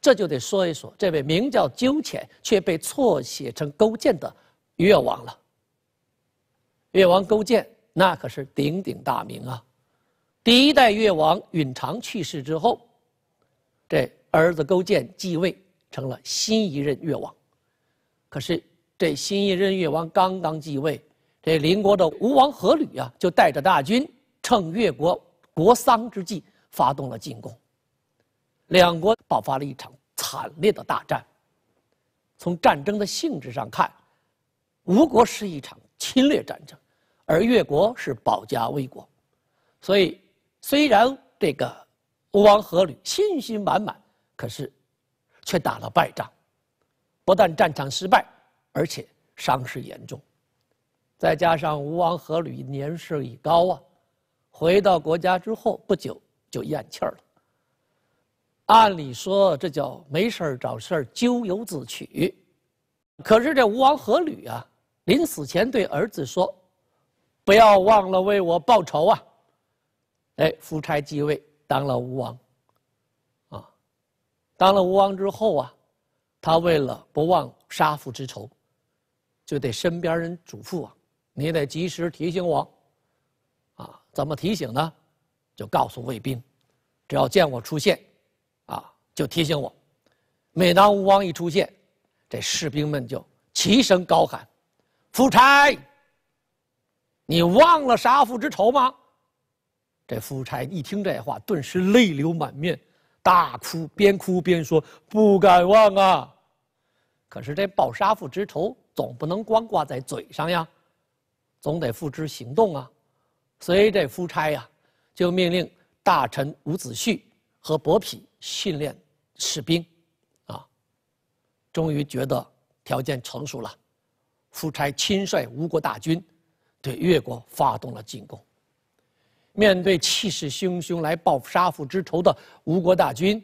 这就得说一说这位名叫鸠浅却被错写成勾践的越王了。越王勾践那可是鼎鼎大名啊！第一代越王允常去世之后，这儿子勾践继位，成了新一任越王。可是这新一任越王刚刚继位，这邻国的吴王阖闾啊，就带着大军趁越国国丧之际发动了进攻。两国爆发了一场惨烈的大战。从战争的性质上看，吴国是一场侵略战争，而越国是保家卫国。所以，虽然这个吴王阖闾信心满满，可是却打了败仗，不但战场失败，而且伤势严重。再加上吴王阖闾年事已高啊，回到国家之后不久就咽气儿了。按理说，这叫没事儿找事儿，咎由自取。可是这吴王阖闾啊，临死前对儿子说：“不要忘了为我报仇啊！”哎，夫差继位当了吴王。啊，当了吴王之后啊，他为了不忘杀父之仇，就得身边人嘱咐啊：“你得及时提醒我。”啊，怎么提醒呢？就告诉卫兵，只要见我出现。就提醒我，每当吴王一出现，这士兵们就齐声高喊：“夫差，你忘了杀父之仇吗？”这夫差一听这话，顿时泪流满面，大哭，边哭边说：“不敢忘啊！可是这报杀父之仇，总不能光挂在嘴上呀，总得付之行动啊！”所以这夫差呀，就命令大臣伍子胥和伯嚭。训练士兵，啊，终于觉得条件成熟了。夫差亲率吴国大军，对越国发动了进攻。面对气势汹汹来报复杀父之仇的吴国大军，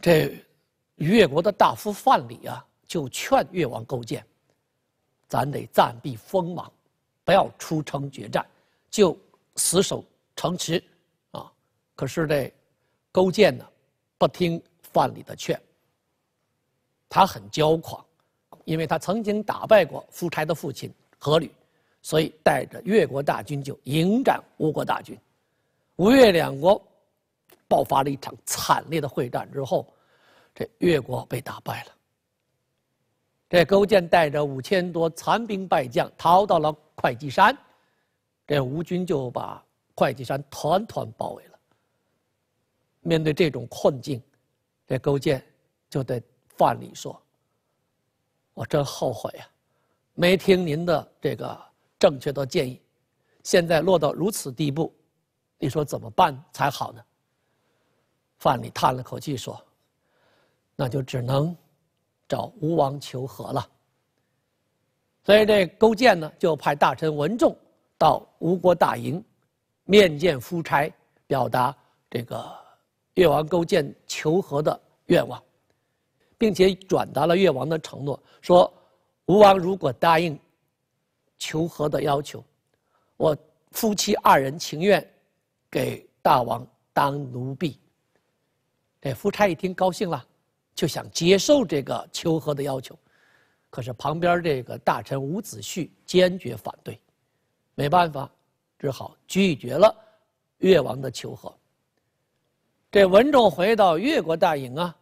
这越国的大夫范蠡啊，就劝越王勾践，咱得暂避锋芒，不要出城决战，就死守城池啊。可是这。勾践呢，不听范蠡的劝，他很骄狂，因为他曾经打败过夫差的父亲阖闾，所以带着越国大军就迎战吴国大军。吴越两国爆发了一场惨烈的会战之后，这越国被打败了。这勾践带着五千多残兵败将逃到了会稽山，这吴军就把会稽山团团包围了。面对这种困境，这勾践就对范蠡说：“我真后悔呀，没听您的这个正确的建议，现在落到如此地步，你说怎么办才好呢？”范蠡叹了口气说：“那就只能找吴王求和了。”所以这勾践呢，就派大臣文仲到吴国大营面见夫差，表达这个。越王勾践求和的愿望，并且转达了越王的承诺，说吴王如果答应求和的要求，我夫妻二人情愿给大王当奴婢。哎，夫差一听高兴了，就想接受这个求和的要求，可是旁边这个大臣伍子胥坚决反对，没办法，只好拒绝了越王的求和。这文仲回到越国大营啊，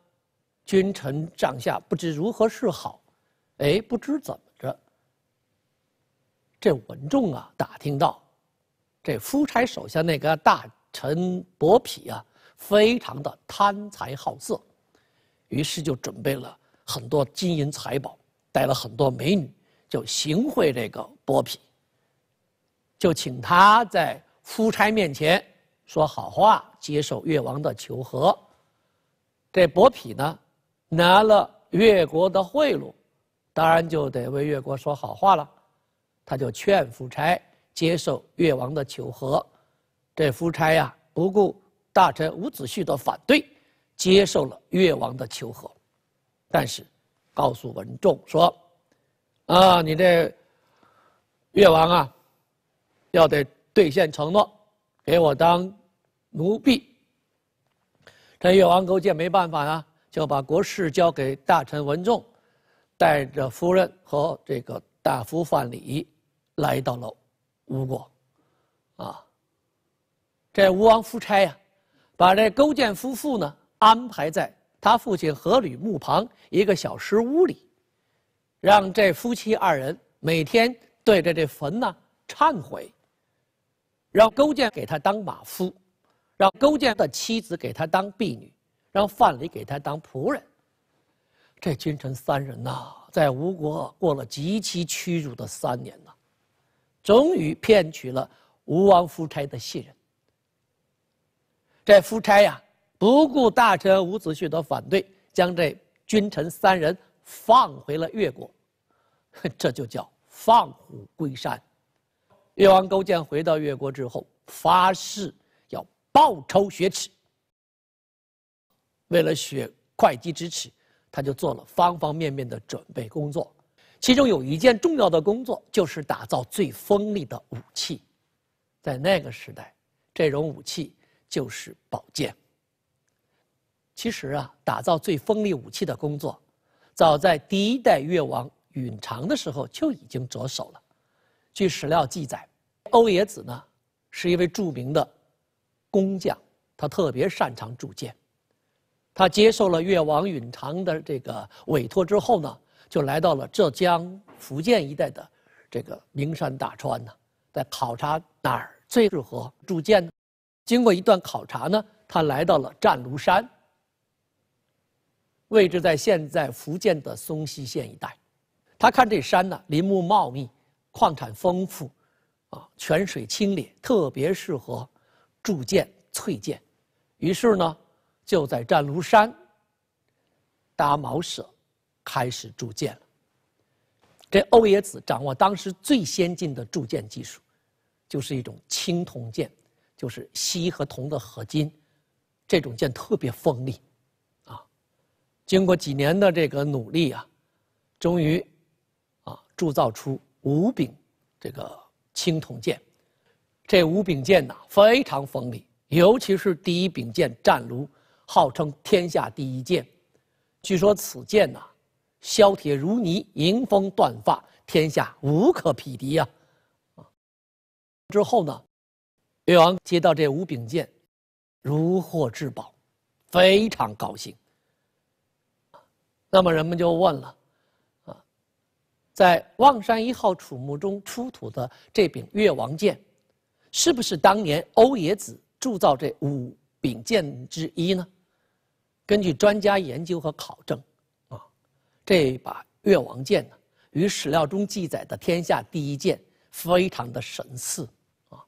君臣帐下不知如何是好。哎，不知怎么着，这文仲啊打听到，这夫差手下那个大臣伯匹啊，非常的贪财好色，于是就准备了很多金银财宝，带了很多美女，就行贿这个伯匹，就请他在夫差面前说好话。接受越王的求和，这伯嚭呢，拿了越国的贿赂，当然就得为越国说好话了，他就劝夫差接受越王的求和，这夫差呀不顾大臣伍子胥的反对，接受了越王的求和，但是，告诉文仲说：“啊，你这越王啊，要得兑现承诺，给我当。”奴婢。这越王勾践没办法啊，就把国事交给大臣文仲，带着夫人和这个大夫范蠡，来到了吴国。啊，这吴王夫差呀，把这勾践夫妇呢安排在他父亲阖闾墓旁一个小石屋里，让这夫妻二人每天对着这坟呢忏悔，让勾践给他当马夫。让勾践的妻子给他当婢女，让范蠡给他当仆人。这君臣三人呐，在吴国过了极其屈辱的三年呐，终于骗取了吴王夫差的信任。这夫差呀，不顾大臣伍子胥的反对，将这君臣三人放回了越国。这就叫放虎归山。越王勾践回到越国之后，发誓。报仇雪耻。为了雪会稽之耻，他就做了方方面面的准备工作，其中有一件重要的工作就是打造最锋利的武器。在那个时代，这种武器就是宝剑。其实啊，打造最锋利武器的工作，早在第一代越王允常的时候就已经着手了。据史料记载，欧冶子呢，是一位著名的。工匠，他特别擅长铸剑。他接受了越王允常的这个委托之后呢，就来到了浙江、福建一带的这个名山大川呢，在考察哪儿最适合铸剑呢？经过一段考察呢，他来到了湛庐山，位置在现在福建的松溪县一带。他看这山呢，林木茂密，矿产丰富，啊，泉水清冽，特别适合。铸剑、淬剑，于是呢，就在湛卢山搭茅舍，开始铸剑了。这欧冶子掌握当时最先进的铸剑技术，就是一种青铜剑，就是锡和铜的合金，这种剑特别锋利，啊，经过几年的这个努力啊，终于啊铸造出五柄这个青铜剑。这五柄剑呐非常锋利，尤其是第一柄剑湛卢，号称天下第一剑。据说此剑呐，削铁如泥，迎风断发，天下无可匹敌呀！啊，之后呢，越王接到这五柄剑，如获至宝，非常高兴。那么人们就问了，啊，在望山一号楚墓中出土的这柄越王剑。是不是当年欧冶子铸造这五柄剑之一呢？根据专家研究和考证，啊，这把越王剑呢，与史料中记载的天下第一剑非常的神似，啊，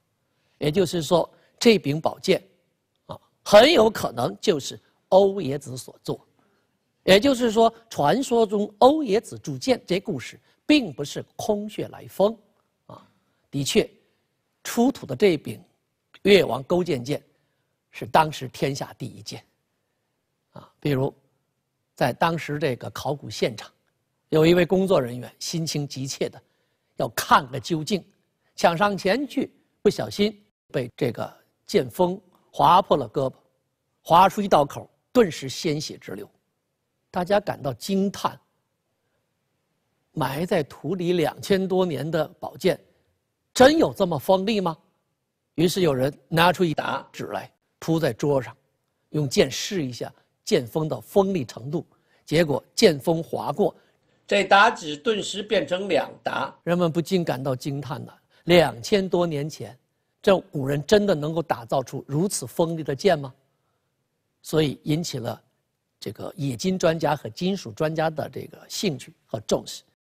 也就是说，这柄宝剑，啊，很有可能就是欧冶子所做。也就是说，传说中欧冶子铸剑这故事并不是空穴来风，啊，的确。出土的这柄越王勾践剑，是当时天下第一剑。啊，比如，在当时这个考古现场，有一位工作人员心情急切的要看个究竟，抢上前去，不小心被这个剑锋划破了胳膊，划出一道口，顿时鲜血直流。大家感到惊叹：埋在土里两千多年的宝剑。真有这么锋利吗？于是有人拿出一沓纸来铺在桌上，用剑试一下剑锋的锋利程度。结果剑锋划过，这沓纸顿时变成两沓。人们不禁感到惊叹了：两千多年前，这古人真的能够打造出如此锋利的剑吗？所以引起了这个冶金专家和金属专家的这个兴趣和重视。